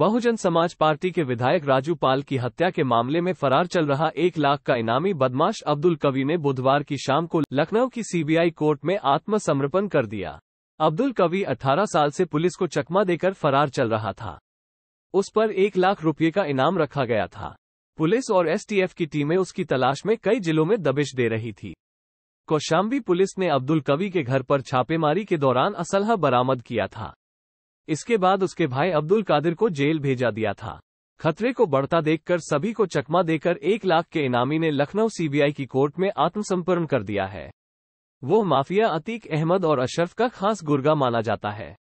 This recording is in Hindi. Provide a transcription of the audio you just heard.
बहुजन समाज पार्टी के विधायक राजू पाल की हत्या के मामले में फरार चल रहा एक लाख का इनामी बदमाश अब्दुल कवि ने बुधवार की शाम को लखनऊ की सीबीआई कोर्ट में आत्मसमर्पण कर दिया अब्दुल कवि 18 साल से पुलिस को चकमा देकर फरार चल रहा था उस पर एक लाख रुपये का इनाम रखा गया था पुलिस और एसटीएफ की टीमें उसकी तलाश में कई जिलों में दबिश दे रही थी कौशाम्बी पुलिस ने अब्दुल कवि के घर पर छापेमारी के दौरान असलहा बरामद किया था इसके बाद उसके भाई अब्दुल कादिर को जेल भेजा दिया था खतरे को बढ़ता देखकर सभी को चकमा देकर एक लाख के इनामी ने लखनऊ सीबीआई की कोर्ट में आत्मसमर्पण कर दिया है वो माफिया अतीक अहमद और अशरफ का खास गुर्गा माना जाता है